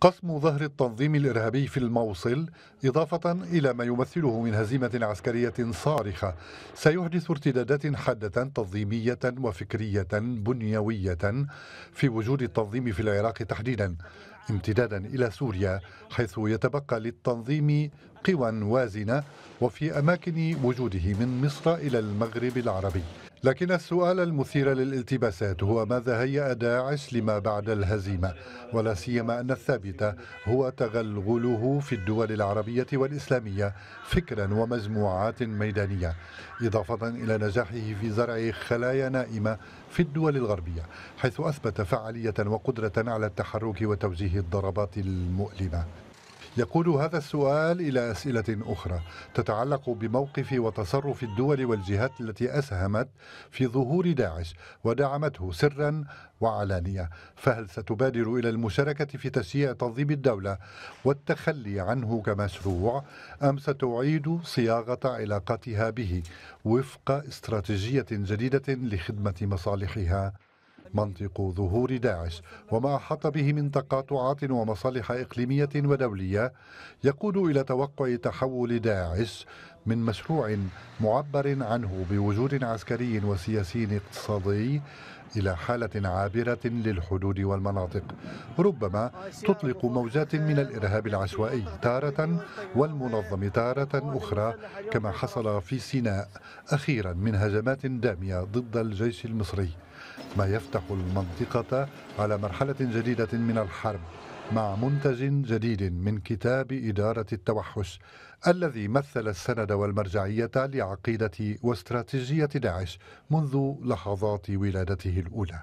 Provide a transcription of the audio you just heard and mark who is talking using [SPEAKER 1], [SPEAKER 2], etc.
[SPEAKER 1] قسم ظهر التنظيم الإرهابي في الموصل إضافة إلى ما يمثله من هزيمة عسكرية صارخة سيحدث ارتدادات حادة تنظيمية وفكرية بنيوية في وجود التنظيم في العراق تحديدا امتدادا إلى سوريا حيث يتبقى للتنظيم قوى وازنة وفي أماكن وجوده من مصر إلى المغرب العربي لكن السؤال المثير للالتباسات هو ماذا هيأ داعش لما بعد الهزيمة ولا سيما أن الثابت هو تغلغله في الدول العربية والإسلامية فكرا ومجموعات ميدانية إضافة إلى نجاحه في زرع خلايا نائمة في الدول الغربية حيث أثبت فعالية وقدرة على التحرك وتوجيه الضربات المؤلمة يقود هذا السؤال إلى أسئلة أخرى تتعلق بموقف وتصرف الدول والجهات التي أسهمت في ظهور داعش ودعمته سرا وعلانية فهل ستبادر إلى المشاركة في تشييع تنظيم الدولة والتخلي عنه كمشروع أم ستعيد صياغة علاقتها به وفق استراتيجية جديدة لخدمة مصالحها منطق ظهور داعش وما أحاط به من تقاطعات ومصالح إقليمية ودولية يقود إلى توقع تحول داعش من مشروع معبر عنه بوجود عسكري وسياسي اقتصادي إلى حالة عابرة للحدود والمناطق ربما تطلق موجات من الإرهاب العشوائي تارة والمنظم تارة أخرى كما حصل في سيناء أخيرا من هجمات دامية ضد الجيش المصري ما يفتح المنطقة على مرحلة جديدة من الحرب مع منتج جديد من كتاب إدارة التوحش الذي مثل السند والمرجعية لعقيدة واستراتيجية داعش منذ لحظات ولادته الأولى